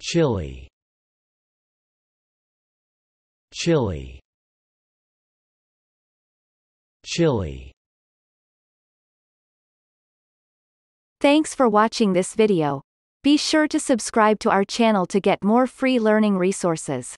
Chile Chile Chile Thanks for watching this video. Be sure to subscribe to our channel to get more free learning resources.